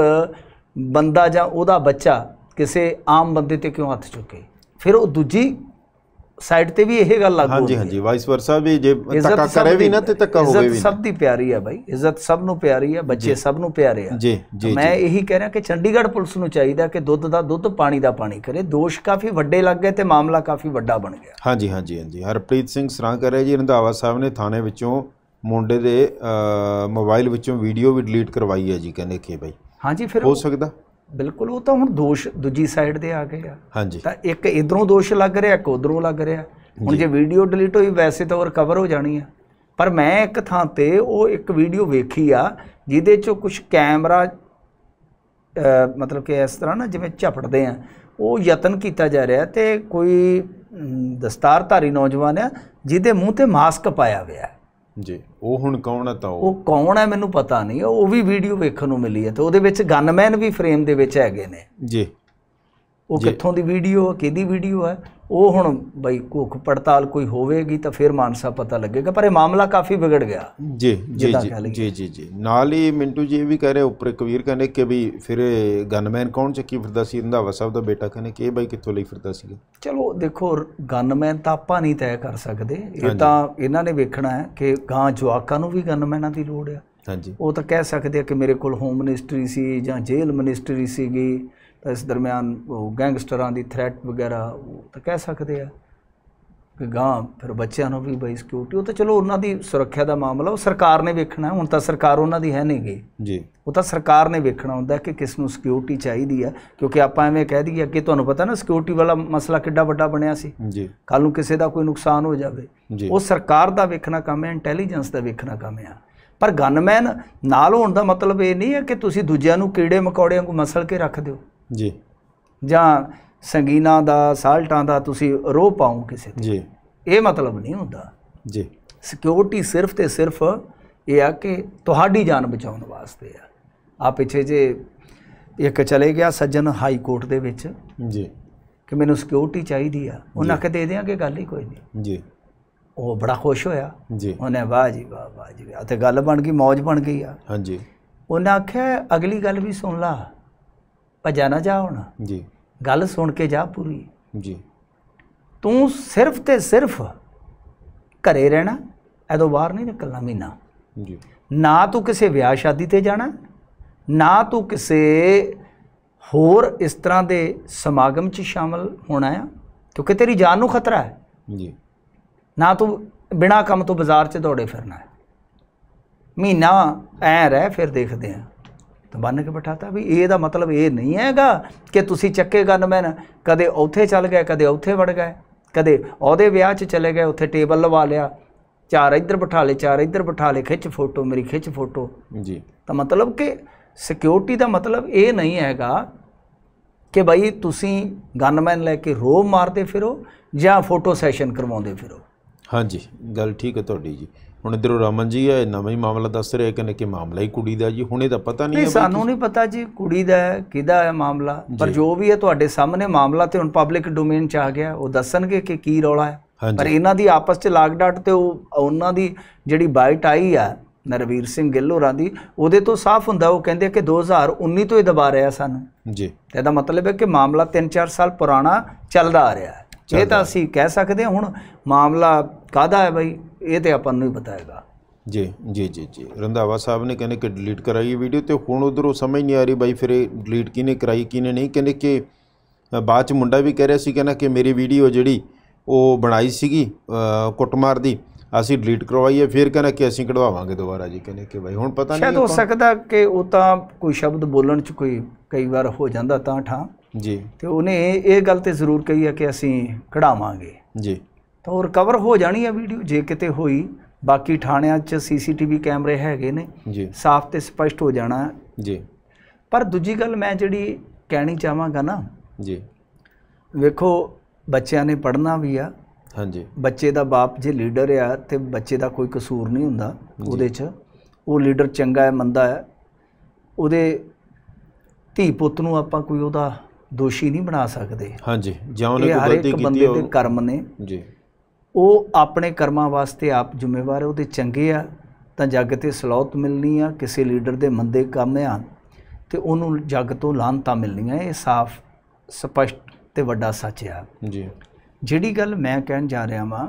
ਬੰਦਾ ਜਾਂ ਉਹਦਾ ਬੱਚਾ ਕਿਸੇ ਆਮ ਬੰਦੇ ਤੇ ਕਿਉਂ ਹੱਥ ਚੁੱਕੇ ਫਿਰ ਉਹ ਦੂਜੀ ਸਾਈਡ ਤੇ ਵੀ ਇਹ ਗੱਲ ਲੱਗੂ ਹਾਂਜੀ ਹਾਂਜੀ ਵਾਈਸ ਵਰਸਾ ਵੀ ਜੇ ਤੱਕਾ ਕਰੇ ਵੀ ਨਾ ਤੇ ਤੱਕਾ ਹੋਵੇ ਵੀ ਇੱਜ਼ਤ ਸਭ ਦੀ ਪਿਆਰੀ ਆ ਬਾਈ ਇੱਜ਼ਤ ਸਭ ਨੂੰ ਪਿਆਰੀ ਆ ਬੱਚੇ ਸਭ ਨੂੰ ਪਿਆਰੇ ਆ ਜੀ ਜੀ ਮੈਂ ਇਹੀ ਕਹਿ ਰਿਹਾ ਕਿ ਚੰਡੀਗੜ੍ਹ ਪੁਲਿਸ ਨੂੰ ਚਾਹੀਦਾ ਕਿ ਦੁੱਧ ਦਾ ਦੁੱਧ ਪਾਣੀ ਦਾ ਪਾਣੀ ਕਰੇ ਦੋਸ਼ ਕਾਫੀ ਵੱਡੇ ਲੱਗ ਗਏ ਤੇ ਮਾਮਲਾ ਕਾਫੀ ਵੱਡਾ ਬਣ ਗਿਆ ਹਾਂਜੀ ਹਾਂਜੀ ਹਾਂਜੀ ਹਰਪ੍ਰੀਤ ਸਿੰਘ ਸਰਾਂ ਕਰ ਰਿਹਾ ਜੀ ਰੰਧਾਵਾ ਸਾਹਿਬ ਨੇ ਥਾਣੇ ਵਿੱਚੋਂ ਮੁੰਡੇ ਦੇ ਮੋਬਾਈਲ ਵਿੱਚੋਂ ਵੀਡੀਓ ਵੀ ਡਿਲੀਟ ਕਰਵਾਈ ਹੈ ਜੀ ਕਹਿੰਦੇ ਕਿ ਬਾਈ ਹਾਂਜੀ ਫਿਰ ਹੋ ਸਕਦਾ ਬਿਲਕੁਲ ਉਹ ਤਾਂ ਹੁਣ ਦੋਸ਼ ਦੂਜੀ ਸਾਈਡ ਦੇ ਆ ਗਏ ਆ ਹਾਂਜੀ ਤਾਂ ਇੱਕ ਇਧਰੋਂ ਦੋਸ਼ ਲੱਗ ਰਿਹਾ ਇੱਕ ਉਧਰੋਂ ਲੱਗ ਰਿਹਾ ਹੁਣ ਜੇ ਵੀਡੀਓ ਡਿਲੀਟ ਹੋਈ ਵੈਸੇ ਤਾਂ ਉਹ ਰਿਕਵਰ ਹੋ ਜਾਣੀ ਆ ਪਰ ਮੈਂ ਇੱਕ ਥਾਂ ਤੇ ਉਹ ਇੱਕ ਵੀਡੀਓ ਵੇਖੀ ਆ ਜਿਹਦੇ ਚੋਂ ਕੁਝ ਕੈਮਰਾ ਮਤਲਬ ਕਿ ਇਸ ਤਰ੍ਹਾਂ ਨਾ ਜਿਵੇਂ ਝਪੜਦੇ ਆ ਉਹ ਯਤਨ ਕੀਤਾ ਜਾ ਰਿਹਾ ਤੇ ਕੋਈ ਦਸਤਾਰਧਾਰੀ ਨੌਜਵਾਨ ਆ ਜਿਹਦੇ ਮੂੰਹ ਤੇ ਮਾਸਕ ਪਾਇਆ ਹੋਇਆ ਹੈ ਜੀ ਉਹ ਹੁਣ ਕੌਣ ਹੈ ਤਾਂ ਉਹ ਉਹ ਕੌਣ ਹੈ ਮੈਨੂੰ ਪਤਾ ਨਹੀਂ ਉਹ ਵੀ ਵੀਡੀਓ ਵੇਖਣ ਨੂੰ ਮਿਲੀ ਹੈ ਤੇ ਉਹਦੇ ਵਿੱਚ ਗਨਮੈਨ ਵੀ ਫਰੇਮ ਦੇ ਵਿੱਚ ਹੈਗੇ ਨੇ ਜੀ ਉਹ ਕਿੱਥੋਂ ਦੀ ਵੀਡੀਓ ਹੈ ਕਿਹਦੀ ਵੀਡੀਓ ਹੈ ਉਹ ਹੁਣ ਬਈ ਕੋਖ ਪੜਤਾਲ ਕੋਈ ਹੋਵੇਗੀ ਤਾਂ ਫਿਰ ਮਾਨਸਾ ਪਤਾ ਲੱਗੇਗਾ ਪਰ ਇਹ ਮਾਮਲਾ ਕਾਫੀ ਵਿਗੜ ਗਿਆ ਜੀ ਜੀ ਜੀ ਜੀ ਜੀ ਨਾਲ ਹੀ ਮਿੰਟੂ ਜੀ ਵੀ ਕਹ ਰਹੇ ਉੱਪਰ ਕਵੀਰ ਕਹਿੰਦੇ ਕਿ ਵੀ ਫਿਰ ਗਨਮੈਨ ਕੌਣ ਚੱਕੀ ਫਿਰਦਾ ਸੀ ਰੰਧਾਵਾ ਸਾਹਿਬ ਦਾ ਬੇਟਾ ਕਹਿੰਦੇ ਕਿ ਇਹ ਬਾਈ ਕਿੱਥੋਂ ਲਈ ਫਿਰਦਾ ਸੀ ਚਲੋ ਦੇਖੋ ਗਨਮੈਨ ਤਾਂ ਆਪਾਂ ਨਹੀਂ ਤੈਅ ਕਰ ਸਕਦੇ ਇਹ ਤਾਂ ਇਹਨਾਂ ਨੇ ਵੇਖਣਾ ਹੈ ਕਿ ਗਾਂ ਜਵਾਕਾਂ ਨੂੰ ਵੀ ਗਨਮੈਨਾਂ ਦੀ ਲੋੜ ਹੈ ਹਾਂਜੀ ਉਹ ਤਾਂ ਕਹਿ ਸਕਦੇ ਆ ਕਿ ਮੇਰੇ ਕੋਲ ਹੋਮ ਮਿਨਿਸਟਰੀ ਸੀ ਜਾਂ ਜੇਲ੍ਹ ਮਿਨਿਸਟਰੀ ਸੀਗੀ ਇਸ ਦਰਮਿਆਨ ਉਹ ਗੈਂਗਸਟਰਾਂ ਦੀ ਥ੍ਰੈਟ ਵਗੈਰਾ ਉਹ ਤਾਂ ਕਹਿ ਸਕਦੇ ਆ ਕਿ ਗਾਂ ਫਿਰ ਬੱਚਿਆਂ ਨੂੰ ਵੀ ਬਈ ਸਿਕਿਉਰਟੀ ਉਹ ਤਾਂ ਚਲੋ ਉਹਨਾਂ ਦੀ ਸੁਰੱਖਿਆ ਦਾ ਮਾਮਲਾ ਉਹ ਸਰਕਾਰ ਨੇ ਵੇਖਣਾ ਹੁਣ ਤਾਂ ਸਰਕਾਰ ਉਹਨਾਂ ਦੀ ਹੈ ਨਹੀਂ ਗਈ ਜੀ ਉਹ ਤਾਂ ਸਰਕਾਰ ਨੇ ਵੇਖਣਾ ਹੁੰਦਾ ਕਿ ਕਿਸ ਨੂੰ ਸਿਕਿਉਰਟੀ ਚਾਹੀਦੀ ਹੈ ਕਿਉਂਕਿ ਆਪਾਂ ਐਵੇਂ ਕਹਿ ਦਈਏ ਅੱਗੇ ਤੁਹਾਨੂੰ ਪਤਾ ਨਾ ਸਿਕਿਉਰਟੀ ਵਾਲਾ ਮਸਲਾ ਕਿੱਡਾ ਵੱਡਾ ਬਣਿਆ ਸੀ ਜੀ ਕੱਲ ਨੂੰ ਕਿਸੇ ਦਾ ਕੋਈ ਨੁਕਸਾਨ ਹੋ ਜਾਵੇ ਉਹ ਸਰਕਾਰ ਦਾ ਵੇਖਣਾ ਕੰਮ ਹੈ ਇੰਟੈਲੀਜੈਂਸ ਦਾ ਵੇਖਣਾ ਕੰਮ ਹੈ ਪਰ ਗਨਮੈਨ ਨਾਲ ਹੋਣ ਦਾ ਮਤਲਬ ਇਹ ਨਹੀਂ ਹੈ ਕਿ ਤੁਸੀਂ ਦੂਜਿਆਂ ਨੂੰ ਕੀੜੇ ਮਕੌੜਿਆਂ ਨੂੰ ਮਸਲ ਕੇ ਰੱਖ ਦਿਓ ਜੀ ਜਾਂ ਸੰਗੀਨਾ ਦਾ ਸਾਲਟਾਂ ਦਾ ਤੁਸੀਂ ਰੋ ਪਾਉ ਕਿਸੇ ਜੀ ਇਹ ਮਤਲਬ ਨਹੀਂ ਹੁੰਦਾ ਜੀ ਸਿਕਿਉਰਿਟੀ ਸਿਰਫ ਤੇ ਸਿਰਫ ਇਹ ਆ ਕਿ ਤੁਹਾਡੀ ਜਾਨ ਬਚਾਉਣ ਵਾਸਤੇ ਆ ਆ ਪਿੱਛੇ ਜੇ ਇੱਕ ਚਲੇ ਗਿਆ ਸੱਜਣ ਹਾਈ ਕੋਰਟ ਦੇ ਵਿੱਚ ਜੀ ਕਿ ਮੈਨੂੰ ਸਿਕਿਉਰਿਟੀ ਚਾਹੀਦੀ ਆ ਉਹਨਾਂ ਕਹ ਦੇ ਦਿਆਂਗੇ ਗੱਲ ਹੀ ਕੋਈ ਨਹੀਂ ਜੀ ਉਹ ਬੜਾ ਖੁਸ਼ ਹੋਇਆ ਜੀ ਉਹਨੇ ਵਾਹ ਜੀ ਵਾਹ ਵਾਹ ਜੀ ਤੇ ਗੱਲ ਬਣ ਗਈ ਮੌਜ ਬਣ ਗਈ ਆ ਹਾਂਜੀ ਉਹਨਾਂ ਆਖਿਆ ਅਗਲੀ ਗੱਲ ਵੀ ਸੁਣ ਲਾ ਭਜਾ ਨਾ ਜਾ ਹੁਣ ਜੀ ਗੱਲ ਸੁਣ ਕੇ ਜਾ ਪੂਰੀ ਜੀ ਤੂੰ ਸਿਰਫ ਤੇ ਸਿਰਫ ਘਰੇ ਰਹਿਣਾ ਐਦੋਂ ਬਾਹਰ ਨਹੀਂ ਨਿਕਲਣਾ ਮੀਨਾ ਜੀ ਨਾ ਤੂੰ ਕਿਸੇ ਵਿਆਹ ਸ਼ਾਦੀ ਤੇ ਜਾਣਾ ਨਾ ਤੂੰ ਕਿਸੇ ਹੋਰ ਇਸ ਤਰ੍ਹਾਂ ਦੇ ਸਮਾਗਮ 'ਚ ਸ਼ਾਮਲ ਹੋਣਾ ਆ ਕਿਉਂਕਿ ਤੇਰੀ ਜਾਨ ਨੂੰ ਖਤਰਾ ਹੈ ਜੀ ਨਾ ਤੂੰ ਬਿਨਾ ਕੰਮ ਤੋਂ ਬਾਜ਼ਾਰ 'ਚ ਦੌੜੇ ਫਿਰਨਾ ਮੀਨਾ ਮਹੀਨਾ ਐ ਰਹਿ ਫਿਰ ਦੇਖਦੇ ਆ ਤਾਂ ਬੰਨ ਕੇ ਬਿਠਾਤਾ ਵੀ ਇਹ ਦਾ ਮਤਲਬ ਇਹ ਨਹੀਂ ਹੈਗਾ ਕਿ ਤੁਸੀਂ ਚੱਕੇ ਗਨਮੈਨ ਕਦੇ ਉੱਥੇ ਚੱਲ ਗਏ ਕਦੇ ਉੱਥੇ ਵੜ ਗਏ ਕਦੇ ਉਹਦੇ ਵਿਆਹ 'ਚ ਚਲੇ ਗਏ ਉੱਥੇ ਟੇਬਲ ਲਵਾ ਲਿਆ ਚਾਰ ਇੱਧਰ ਬਿਠਾ ਲੇ ਚਾਰ ਇੱਧਰ ਬਿਠਾ ਲੇ ਖਿੱਚ ਫੋਟੋ ਮੇਰੀ ਖਿੱਚ ਫੋਟੋ ਜੀ ਤਾਂ ਮਤਲਬ ਕਿ ਸਿਕਿਉਰਿਟੀ ਦਾ ਮਤਲਬ ਇਹ ਨਹੀਂ ਹੈਗਾ ਕਿ ਭਾਈ ਤੁਸੀਂ ਗਨਮੈਨ ਲੈ ਕੇ ਰੋਬ ਮਾਰਦੇ ਫਿਰੋ ਜਾਂ ਫੋਟੋ ਸੈਸ਼ਨ ਕਰਵਾਉਂਦੇ ਫਿਰੋ ਹਾਂਜੀ ਗੱਲ ਠੀਕ ਹੈ ਤੁਹਾਡੀ ਜੀ ਹੁਣ ਇਧਰੋਂ ਰਮਨ ਜੀ ਇਹ ਨਵਾਂ ਹੀ ਮਾਮਲਾ ਦੱਸ ਰਿਹਾ ਕਿ ਨੇ ਕਿ ਮਾਮਲਾ ਹੀ ਕੁੜੀ ਦਾ ਜੀ ਹੁਣੇ ਤਾਂ ਪਤਾ ਨਹੀਂ ਹੈ ਸਾਨੂੰ ਨਹੀਂ ਪਤਾ ਜੀ ਕੁੜੀ ਦਾ ਕਿਹਦਾ ਹੈ ਮਾਮਲਾ ਪਰ ਜੋ ਵੀ ਹੈ ਤੁਹਾਡੇ ਸਾਹਮਣੇ ਮਾਮਲਾ ਤੇ ਹੁਣ ਪਬਲਿਕ ਡੋਮੇਨ ਚ ਆ ਗਿਆ ਉਹ ਦੱਸਣਗੇ ਕਿ ਕੀ ਰੌਲਾ ਹੈ ਪਰ ਇਹਨਾਂ ਦੀ ਆਪਸ ਚ ਲਾਗਡਾਟ ਤੇ ਉਹ ਉਹਨਾਂ ਦੀ ਜਿਹੜੀ ਬਾਈਟ ਆਈ ਆ ਨਰਵੀਰ ਸਿੰਘ ਗਿੱਲ ਹੋਰਾਂ ਦੀ ਉਹਦੇ ਤੋਂ ਸਾਫ਼ ਹੁੰਦਾ ਉਹ ਕਹਿੰਦੇ ਕਿ 2019 ਤੋਂ ਹੀ ਦਬਾ ਰਿਹਾ ਸਾਨੂੰ ਜੀ ਤੇ ਇਹਦਾ ਮਤਲਬ ਹੈ ਕਿ ਮਾਮਲਾ 3-4 ਸਾਲ ਪੁਰਾਣਾ ਚੱਲਦਾ ਆ ਰਿਹਾ ਹੈ ਇਹ ਤਾਂ ਅਸੀਂ ਕਹਿ ਸਕਦੇ ਹੁਣ ਮਾਮਲਾ ਕਾਦਾ ਹੈ ਬਈ ਇਹ ਤੇ ਆਪਾਂ ਨੂੰ ਹੀ ਬਤਾਏਗਾ ਜੀ ਜੀ ਜੀ ਜੀ ਰੰਧਾਵਾ ਸਾਹਿਬ ਨੇ ਕਹਿੰਦੇ ਕਿ ਡਿਲੀਟ ਕਰਾਈ ਵੀਡੀਓ ਤੇ ਹੁਣ ਉਧਰੋਂ ਸਮਝ ਨਹੀਂ ਆ ਰਹੀ ਬਾਈ ਫਿਰ ਇਹ ਡਿਲੀਟ ਕਿਨੇ ਕਰਾਈ ਕਿਨੇ ਨਹੀਂ ਕਹਿੰਦੇ ਕਿ ਬਾਅਦ ਚ ਮੁੰਡਾ ਵੀ ਕਹਿ ਰਿਹਾ ਸੀ ਕਹਿੰਦਾ ਕਿ ਮੇਰੀ ਵੀਡੀਓ ਜਿਹੜੀ ਉਹ ਬਣਾਈ ਸੀਗੀ ਕੁੱਟਮਾਰ ਦੀ ਅਸੀਂ ਡਿਲੀਟ ਕਰਵਾਈ ਹੈ ਫਿਰ ਕਹਿੰਦਾ ਕਿ ਅਸੀਂ ਕਢਵਾਵਾਂਗੇ ਦੁਬਾਰਾ ਜੀ ਕਹਿੰਦੇ ਕਿ ਬਾਈ ਹੁਣ ਪਤਾ ਨਹੀਂ ਸ਼ਾਇਦ ਹੋ ਸਕਦਾ ਕਿ ਉਹ ਤਾਂ ਕੋਈ ਸ਼ਬਦ ਬੋਲਣ ਚ ਕੋਈ ਕਈ ਵਾਰ ਹੋ ਜਾਂਦਾ ਤਾਂ ਠਾਂ ਜੀ ਤੇ ਉਹਨੇ ਇਹ ਗੱਲ ਤੇ ਜ਼ਰੂਰ ਕਹੀ ਹੈ ਕਿ ਅਸੀਂ ਕਢਾਵਾਂਗੇ ਜੀ ਤਾਂ ਉਹ ਰਿਕਵਰ ਹੋ ਜਾਣੀ ਹੈ ਵੀਡੀਓ ਜੇ ਕਿਤੇ ਹੋਈ ਬਾਕੀ ਥਾਣਿਆਂ 'ਚ ਸੀਸੀਟੀਵੀ ਕੈਮਰੇ ਹੈਗੇ ਨੇ ਜੀ ਸਾਫ਼ ਤੇ ਸਪਸ਼ਟ ਹੋ ਜਾਣਾ ਜੀ ਪਰ ਦੂਜੀ ਗੱਲ ਮੈਂ ਜਿਹੜੀ ਕਹਿਣੀ ਚਾਹਾਂਗਾ ਨਾ ਜੀ ਵੇਖੋ ਬੱਚਿਆਂ ਨੇ ਪੜ੍ਹਨਾ ਵੀ ਆ ਹਾਂਜੀ ਬੱਚੇ ਦਾ ਬਾਪ ਜੇ ਲੀਡਰ ਆ ਤੇ ਬੱਚੇ ਦਾ ਕੋਈ ਕਸੂਰ ਨਹੀਂ ਹੁੰਦਾ ਉਹਦੇ 'ਚ ਉਹ ਲੀਡਰ ਚੰਗਾ ਹੈ ਮੰਦਾ ਹੈ ਉਹਦੇ ਧੀ ਪੁੱਤ ਨੂੰ ਆਪਾਂ ਕੋਈ ਉਹਦਾ ਦੋਸ਼ੀ ਨਹੀਂ ਬਣਾ ਸਕਦੇ ਹਾਂਜੀ ਜਾਂ ਉਹਨੇ ਕੋਈ ਗਲਤੀ ਕੀਤੀ ਹੋਵੇ ਕਰਮ ਨੇ ਜੀ ਉਹ ਆਪਣੇ ਕਰਮਾਂ ਵਾਸਤੇ ਆਪ ਜ਼ਿੰਮੇਵਾਰ ਉਹਦੇ ਚੰਗੇ ਆ ਤਾਂ ਜੱਗ ਤੇ ਸਲੋਤ ਮਿਲਣੀ ਆ ਕਿਸੇ ਲੀਡਰ ਦੇ ਮੰਦੇ ਕੰਮ ਆ ਤੇ ਉਹਨੂੰ ਜੱਗ ਤੋਂ ਲਾਂਤਾ ਆ ਇਹ ਸਾਫ਼ ਸਪਸ਼ਟ ਤੇ ਵੱਡਾ ਸੱਚ ਆ ਜੀ ਜਿਹੜੀ ਗੱਲ ਮੈਂ ਕਹਿਣ ਜਾ ਰਿਹਾ ਵਾਂ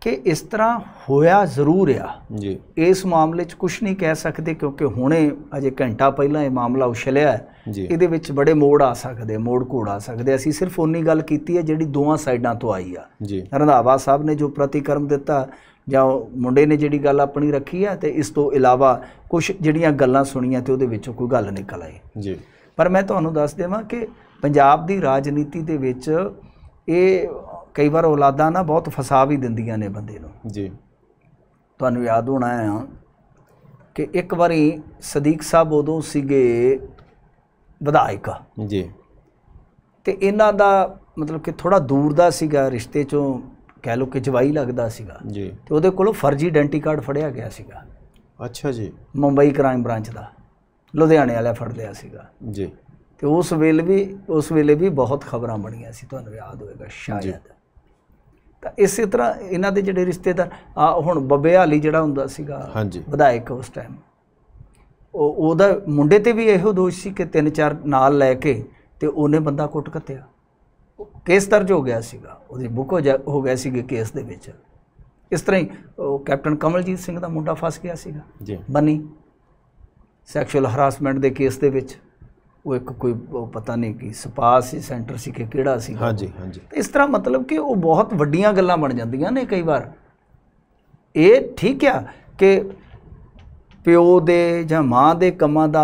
ਕਿ ਇਸ ਤਰ੍ਹਾਂ ਹੋਇਆ ਜ਼ਰੂਰ ਆ ਜੀ ਇਸ ਮਾਮਲੇ 'ਚ ਕੁਝ ਨਹੀਂ ਕਹਿ ਸਕਦੇ ਕਿਉਂਕਿ ਹੁਣੇ ਅਜੇ ਘੰਟਾ ਪਹਿਲਾਂ ਇਹ ਮਾਮਲਾ ਉਛਲਿਆ ਹੈ ਇਹਦੇ ਵਿੱਚ ਬੜੇ ਮੋੜ ਆ ਸਕਦੇ ਮੋੜ ਘੋੜ ਆ ਸਕਦੇ ਅਸੀਂ ਸਿਰਫ ਉਨੀ ਗੱਲ ਕੀਤੀ ਹੈ ਜਿਹੜੀ ਦੋਵਾਂ ਸਾਈਡਾਂ ਤੋਂ ਆਈ ਆ ਰੰਧਾਵਾ ਸਾਹਿਬ ਨੇ ਜੋ ਪ੍ਰਤੀਕਰਮ ਦਿੱਤਾ ਜਾਂ ਮੁੰਡੇ ਨੇ ਜਿਹੜੀ ਗੱਲ ਆਪਣੀ ਰੱਖੀ ਆ ਤੇ ਇਸ ਤੋਂ ਇਲਾਵਾ ਕੁਝ ਜਿਹੜੀਆਂ ਗੱਲਾਂ ਸੁਣੀਆਂ ਤੇ ਉਹਦੇ ਵਿੱਚੋਂ ਕੋਈ ਗੱਲ ਨਿਕਲ ਆਈ ਜੀ ਪਰ ਮੈਂ ਤੁਹਾਨੂੰ ਦੱਸ ਦੇਵਾਂ ਕਿ ਪੰਜਾਬ ਦੀ ਰਾਜਨੀਤੀ ਦੇ ਵਿੱਚ ਇਹ ਕਈ ਵਾਰ ਔਲਾਦਾਂ ਨਾ ਬਹੁਤ ਫਸਾ ਵੀ ਦਿੰਦੀਆਂ ਨੇ ਬੰਦੇ ਨੂੰ ਜੀ ਤੁਹਾਨੂੰ ਯਾਦ ਹੋਣਾ ਹੈ ਕਿ ਇੱਕ ਵਾਰੀ ਸਦੀਕ ਸਾਹਿਬ ਉਦੋਂ ਸੀਗੇ ਵਿਧਾਇਕ ਜੀ ਤੇ ਇਹਨਾਂ ਦਾ ਮਤਲਬ ਕਿ ਥੋੜਾ ਦੂਰ ਦਾ ਸੀਗਾ ਰਿਸ਼ਤੇ ਚੋਂ ਕਹਿ ਲੋ ਕਿ ਜਵਾਈ ਲੱਗਦਾ ਸੀਗਾ ਜੀ ਤੇ ਉਹਦੇ ਕੋਲੋਂ ਫਰਜ਼ੀ ਆਇਡੈਂਟੀ ਕਾਰਡ ਫੜਿਆ ਗਿਆ ਸੀਗਾ ਅੱਛਾ ਜੀ ਮੁੰਬਈ ਕ੍ਰਾਈਮ ਬ੍ਰਾਂਚ ਦਾ ਲੁਧਿਆਣੇ ਵਾਲਾ ਫੜ ਲਿਆ ਸੀਗਾ ਜੀ ਤੇ ਉਸ ਵੇਲੇ ਵੀ ਉਸ ਵੇਲੇ ਵੀ ਬਹੁਤ ਖਬਰਾਂ ਬਣੀਆਂ ਸੀ ਤੁਹਾਨੂੰ ਯਾਦ ਹੋਵੇਗਾ ਸ਼ਾਇਦ ਤਾਂ ਇਸੇ ਤਰ੍ਹਾਂ ਇਹਨਾਂ ਦੇ ਜਿਹੜੇ ਰਿਸ਼ਤੇਦਾਰ ਆ ਹੁਣ ਬੱਬੇ ਹਾਲੀ ਜਿਹੜਾ ਹੁੰਦਾ ਸੀਗਾ ਹਾਂਜੀ ਵਿਧਾਇਕ ਉਸ ਟਾਈਮ ਉਹਦਾ ਮੁੰਡੇ ਤੇ ਵੀ ਇਹੋ ਦੋਸ਼ ਸੀ ਕਿ ਤਿੰਨ ਚਾਰ ਨਾਲ ਲੈ ਕੇ ਤੇ ਉਹਨੇ ਬੰਦਾ ਕੁੱਟ ਕੱਤਿਆ ਕੇਸ ਦਰਜ ਹੋ ਗਿਆ ਸੀਗਾ ਉਹਦੀ ਬੁੱਕ ਹੋ ਗਿਆ ਸੀਗੇ ਕੇਸ ਦੇ ਵਿੱਚ ਇਸ ਤਰ੍ਹਾਂ ਹੀ ਉਹ ਕੈਪਟਨ ਕਮਲਜੀਤ ਸਿੰਘ ਦਾ ਮੁੰਡਾ ਫਸ ਗਿਆ ਸੀਗਾ ਜੀ ਬਨੀ ਸੈਕਸ਼ੂਅਲ ਹਰਾਸਮੈਂਟ ਦੇ ਕੇਸ ਦੇ ਵਿੱਚ ਉਹ ਇੱਕ ਕੋਈ ਪਤਾ ਨਹੀਂ ਕੀ ਸਪਾਸ ਸੀ ਸੈਂਟਰ ਸੀ ਕਿ ਕਿਹੜਾ ਸੀ ਹਾਂਜੀ ਹਾਂਜੀ ਇਸ ਤਰ੍ਹਾਂ ਮਤਲਬ ਕਿ ਉਹ ਬਹੁਤ ਵੱਡੀਆਂ ਗੱਲਾਂ ਬਣ ਜਾਂਦੀਆਂ ਨੇ ਕਈ ਵਾਰ ਇਹ ਠੀਕ ਆ ਕਿ ਪਿਓ ਦੇ ਜਾਂ ਮਾਂ ਦੇ ਕੰਮਾਂ ਦਾ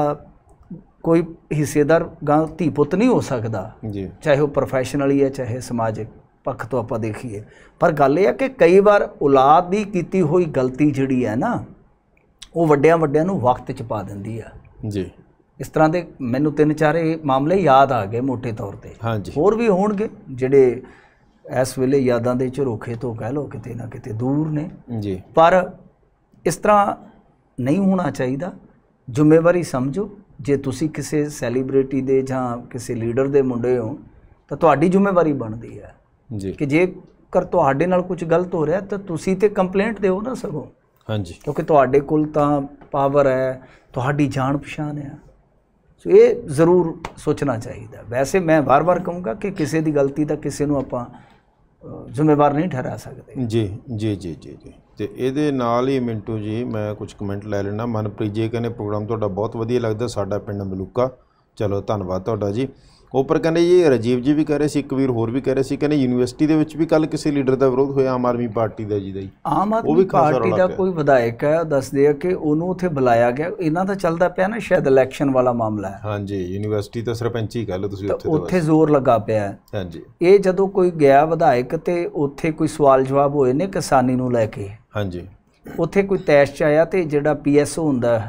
ਕੋਈ ਹਿੱਸੇਦਾਰ ਗਾਂ ਧੀ ਪੁੱਤ ਨਹੀਂ ਹੋ ਸਕਦਾ ਜੀ ਚਾਹੇ ਉਹ ਪ੍ਰੋਫੈਸ਼ਨਲੀ ਹੈ ਚਾਹੇ ਸਮਾਜਿਕ ਪੱਖ ਤੋਂ ਆਪਾਂ ਦੇਖੀਏ ਪਰ ਗੱਲ ਇਹ ਹੈ ਕਿ ਕਈ ਵਾਰ ਔਲਾਦ ਦੀ ਕੀਤੀ ਹੋਈ ਗਲਤੀ ਜਿਹੜੀ ਹੈ ਨਾ ਉਹ ਵੱਡਿਆਂ ਵੱਡਿਆਂ ਨੂੰ ਵਕਤ ਚ ਪਾ ਦਿੰਦੀ ਆ ਜੀ ਇਸ ਤਰ੍ਹਾਂ ਦੇ ਮੈਨੂੰ ਤਿੰਨ ਚਾਰ ਇਹ ਮਾਮਲੇ ਯਾਦ ਆ ਗਏ ਮੋٹے ਤੌਰ ਤੇ ਹਾਂਜੀ ਹੋਰ ਵੀ ਹੋਣਗੇ ਜਿਹੜੇ ਇਸ ਵੇਲੇ ਯਾਦਾਂ ਦੇ ਝਰੋਖੇ ਤੋਂ ਕਹਿ ਲੋ ਕਿਤੇ ਨਾ ਕਿਤੇ ਦੂਰ ਨੇ ਜੀ ਪਰ ਇਸ ਤਰ੍ਹਾਂ ਨਹੀਂ ਹੋਣਾ ਚਾਹੀਦਾ ਜ਼ਿੰਮੇਵਾਰੀ ਸਮਝੋ ਜੇ ਤੁਸੀਂ ਕਿਸੇ ਸੈਲੀਬ੍ਰਿਟੀ ਦੇ ਜਾਂ ਕਿਸੇ ਲੀਡਰ ਦੇ ਮੁੰਡੇ ਹੋ ਤਾਂ ਤੁਹਾਡੀ ਜ਼ਿੰਮੇਵਾਰੀ ਬਣਦੀ ਹੈ ਜੀ ਕਿ ਜੇ ਕਰ ਤੁਹਾਡੇ ਨਾਲ ਕੁਝ ਗਲਤ ਹੋ ਰਿਹਾ ਤਾਂ ਤੁਸੀਂ ਤੇ ਕੰਪਲੇਂਟ ਦਿਓ ਨਾ ਸਗੋਂ ਹਾਂਜੀ ਕਿਉਂਕਿ ਤੁਹਾਡੇ ਕੋਲ ਤਾਂ ਪਾਵਰ ਹੈ ਤੁਹਾਡੀ ਜਾਣ ਪਛਾਣ ਹੈ ਸੋ ਇਹ ਜ਼ਰੂਰ ਸੋਚਣਾ ਚਾਹੀਦਾ ਵੈਸੇ ਮੈਂ ਵਾਰ-ਵਾਰ ਕਹੂੰਗਾ ਕਿ ਕਿਸੇ ਦੀ ਗਲਤੀ ਦਾ ਕਿਸੇ ਨੂੰ ਆਪਾਂ ਜ਼ਿੰਮੇਵਾਰ ਨਹੀਂ ਠਹਿਰਾ ਸਕਦੇ ਜੀ ਜੀ ਜੀ ਜੀ ਜੀ ਤੇ ਇਹਦੇ ਨਾਲ ਹੀ ਮਿੰਟੂ ਜੀ ਮੈਂ ਕੁਝ ਕਮੈਂਟ ਲੈ ਲੈਣਾ ਮਨਪ੍ਰੀਤ ਜੀ ਕਹਿੰਦੇ ਪ੍ਰੋਗਰਾਮ ਤੁਹਾਡਾ ਬਹੁਤ ਵਧੀਆ ਲੱਗਦਾ ਸਾਡਾ ਪਿੰਡ ਮਲੂਕਾ ਚਲੋ ਧੰਨਵਾਦ ਤੁਹਾਡਾ ਜੀ ਉੱਪਰ ਕਹਿੰਦੇ ਜੀ ਰਜੀਵ ਜੀ ਵੀ ਕਹਿ ਰਹੇ ਸੀ ਇੱਕ ਵੀਰ ਹੋਰ ਵੀ ਕਹਿ ਰਹੇ ਸੀ ਕਹਿੰਦੇ ਯੂਨੀਵਰਸਿਟੀ ਦੇ ਵਿੱਚ ਵੀ ਕੱਲ ਕਿਸੇ ਲੀਡਰ ਦਾ ਵਿਰੋਧ ਹੋਇਆ ਆਮ ਆਦਮੀ ਪਾਰਟੀ ਦਾ ਜੀ ਦਾ ਜੀ ਆਮ ਆਦਮੀ ਪਾਰਟੀ ਦਾ ਕੋਈ ਵਿਧਾਇਕ ਹੈ ਦੱਸਦੇ ਆ ਕਿ ਉਹਨੂੰ ਉੱਥੇ ਬੁਲਾਇਆ ਗਿਆ ਇਹਨਾਂ ਦਾ ਚੱਲਦਾ ਪਿਆ ਨਾ ਸ਼ਾਇਦ ਇਲੈਕਸ਼ਨ ਵਾਲਾ ਮਾਮਲਾ ਹੈ ਹਾਂਜੀ ਯੂਨੀਵਰਸਿਟੀ ਤਾਂ ਸਰਪੰਚੀ ਕੱਲ ਤੁਸੀਂ ਉੱਥੇ ਉੱਥੇ ਜ਼ੋਰ ਲੱਗਾ ਪਿਆ ਹੈ ਹਾਂਜੀ ਇਹ ਜਦੋਂ ਕੋਈ ਗਿਆ ਵਿਧਾਇਕ ਤੇ ਉੱਥੇ ਕੋਈ ਸਵਾਲ ਜਵਾਬ ਹੋਏ ਨੇ ਕਿਸਾਨੀ ਨੂੰ ਲੈ ਕੇ ਹਾਂਜੀ ਉੱਥੇ ਕੋਈ ਤੈਸ਼ ਚ ਆਇਆ ਤੇ ਜਿਹੜਾ ਪੀਐਸਓ ਹੁੰਦਾ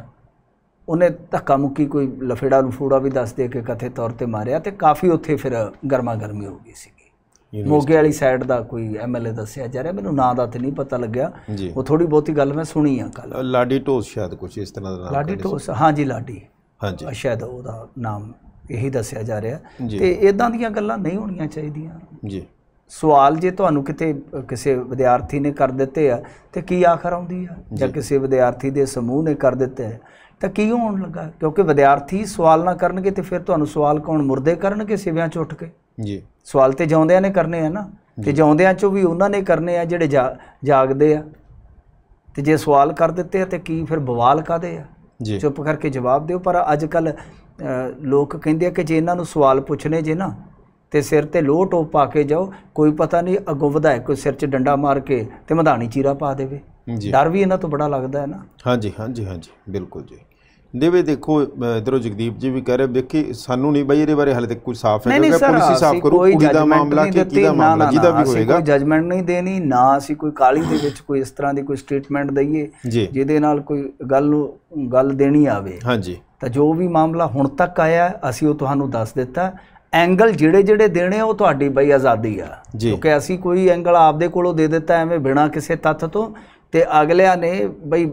ਉਹਨੇ ਧੱਕਾ ਮੁੱਕੀ ਕੋਈ ਲਫੇੜਾ ਲਫੂੜਾ ਵੀ ਦੱਸ ਦੇ ਕੇ ਕਥੇ ਤੌਰ ਤੇ ਮਾਰਿਆ ਤੇ ਕਾਫੀ ਉੱਥੇ ਫਿਰ ਗਰਮਾ ਗਰਮੀ ਹੋ ਗਈ ਸੀ ਮੋਗੇ ਵਾਲੀ ਸਾਈਡ ਦਾ ਕੋਈ ਐਮਐਲਏ ਦੱਸਿਆ ਜਾ ਰਿਹਾ ਮੈਨੂੰ ਨਾਂ ਦਾ ਤੇ ਨਹੀਂ ਪਤਾ ਲੱਗਿਆ ਉਹ ਥੋੜੀ ਬਹੁਤੀ ਗੱਲ ਮੈਂ ਸੁਣੀ ਆ ਕੱਲ ਲਾਡੀ ਢੋਸ ਸ਼ਾਇਦ ਕੁਝ ਇਸ ਤਰ੍ਹਾਂ ਦਾ ਨਾਮ ਲਾਡੀ ਢੋਸ ਹਾਂਜੀ ਲਾਡੀ ਹਾਂਜੀ ਸ਼ਾਇਦ ਉਹਦਾ ਨਾਮ ਇਹੀ ਦੱਸਿਆ ਜਾ ਰਿਹਾ ਤੇ ਇਦਾਂ ਦੀਆਂ ਗੱਲਾਂ ਨਹੀਂ ਹੋਣੀਆਂ ਚਾਹੀਦੀਆਂ ਜੀ ਸਵਾਲ ਜੇ ਤੁਹਾਨੂੰ ਕਿਤੇ ਕਿਸੇ ਵਿਦਿਆਰਥੀ ਨੇ ਕਰ ਦਿੱਤੇ ਆ ਤੇ ਕੀ ਆਖਰ ਆਉਂਦੀ ਆ ਜਾਂ ਕਿਸੇ ਵਿਦਿਆਰਥੀ ਦੇ ਸਮੂਹ ਨੇ ਕਰ ਦਿੱਤੇ ਤਾਂ ਕੀ ਹੋਣ ਲੱਗਾ ਕਿਉਂਕਿ ਵਿਦਿਆਰਥੀ ਸਵਾਲ ਨਾ ਕਰਨਗੇ ਤੇ ਫਿਰ ਤੁਹਾਨੂੰ ਸਵਾਲ ਕੌਣ ਮੁਰਦੇ ਕਰਨਗੇ ਸਿਵਿਆਂ ਚ ਉੱਠ ਕੇ ਜੀ ਸਵਾਲ ਤੇ ਜਾਉਂਦਿਆਂ ਨੇ ਕਰਨੇ ਆ ਨਾ ਤੇ ਜਾਉਂਦਿਆਂ ਚੋਂ ਵੀ ਉਹਨਾਂ ਨੇ ਕਰਨੇ ਆ ਜਿਹੜੇ ਜਾਗਦੇ ਆ ਤੇ ਜੇ ਸਵਾਲ ਕਰ ਦਿੱਤੇ ਆ ਤੇ ਕੀ ਫਿਰ ਬਵਾਲ ਕਾਦੇ ਆ ਚੁੱਪ ਕਰਕੇ ਜਵਾਬ ਦਿਓ ਪਰ ਅੱਜ ਕੱਲ ਲੋਕ ਕਹਿੰਦੇ ਆ ਕਿ ਜੇ ਇਹਨਾਂ ਨੂੰ ਸਵਾਲ ਪੁੱਛਣੇ ਜੇ ਨਾ ਤੇ ਸਿਰ ਤੇ ਲੋਹ ਟੋਪ ਪਾ ਕੇ ਜਾਓ ਕੋਈ ਪਤਾ ਨਹੀਂ ਅੱਗੋਂ ਵਧਾਇਕ ਕੋਈ ਸਿਰ 'ਚ ਡੰਡਾ ਮਾਰ ਕੇ ਤੇ ਮਧਾਣੀ ਚੀਰਾ ਪਾ ਦੇਵੇ ਡਰ ਵੀ ਇਹਨਾਂ ਤੋਂ ਬੜਾ ਲੱਗਦਾ ਹੈ ਨਾ ਹਾਂਜੀ ਹਾਂਜੀ ਹਾਂਜੀ ਬਿਲਕੁਲ ਜੀ ਦੇਵੇ ਦੇਖੋ ਇਧਰੋਂ ਜਗਦੀਪ ਜੀ ਵੀ ਕਹ ਰਹੇ ਦੇਖੀ ਸਾਨੂੰ ਨਹੀਂ ਬਈ ਇਹਦੇ ਬਾਰੇ ਹਲੇ ਤੱਕ ਕੋਈ ਸਾਫ਼ ਹੈ ਕਿਉਂਕਿ ਪੁਲਿਸ ਸਾਫ਼ ਕਰੂ ਕੁੜੀ ਦਾ ਮਾਮਲਾ ਕਿ ਕਿਹਦਾ ਮਾਮਲਾ ਜਿਹਦਾ ਵੀ ਹੋਏਗਾ ਕੋਈ ਜਜਮੈਂਟ ਨਹੀਂ ਦੇਣੀ ਨਾ ਅਸੀਂ ਕੋਈ ਕਾਲੀ ਦੇ ਵਿੱਚ ਕੋਈ ਇਸ ਤਰ੍ਹਾਂ ਦੀ ਕੋਈ ਸਟੇਟਮੈਂਟ ਦਈਏ ਜਿਹਦੇ ਨਾਲ ਕੋਈ ਗੱਲ ਨੂੰ ਗੱਲ ਦੇਣੀ ਆਵੇ ਹਾਂਜੀ ਤਾਂ ਜੋ ਵੀ ਮਾਮਲਾ ਹੁਣ ਤੱਕ ਆਇਆ ਅਸੀਂ ਉਹ ਤੁਹਾਨੂੰ ਦੱਸ ਦਿੱਤਾ ਐਂਗਲ ਜਿਹੜੇ ਜਿਹੜੇ ਦੇਣੇ ਉਹ ਤੁਹਾਡੀ ਬਈ ਆਜ਼ਾਦੀ ਆ ਕਿਉਂਕਿ ਅਸੀਂ ਕੋਈ ਐਂਗਲ ਆਪਦੇ ਕੋਲੋਂ ਦੇ ਦਿੱਤਾ ਐਵੇਂ ਬਿਨਾ ਕਿਸੇ ਤੱਥ ਤੋਂ ਤੇ ਅਗਲਿਆਂ ਨੇ ਬਈ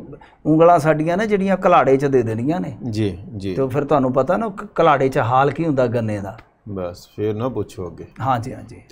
ਉਂਗਲਾਂ ਸਾਡੀਆਂ ਨਾ ਜਿਹੜੀਆਂ ਕਲਾੜੇ 'ਚ ਦੇ ਦੇਣੀਆਂ ਨੇ ਜੀ ਜੀ ਤੇ ਫਿਰ ਤੁਹਾਨੂੰ ਪਤਾ ਨਾ ਕਲਾੜੇ 'ਚ ਹਾਲ ਕੀ ਹੁੰਦਾ ਗੰਨੇ ਦਾ ਬਸ ਫਿਰ ਨਾ ਪੁੱਛੋ ਅੱਗੇ ਹਾਂਜੀ ਹਾਂਜੀ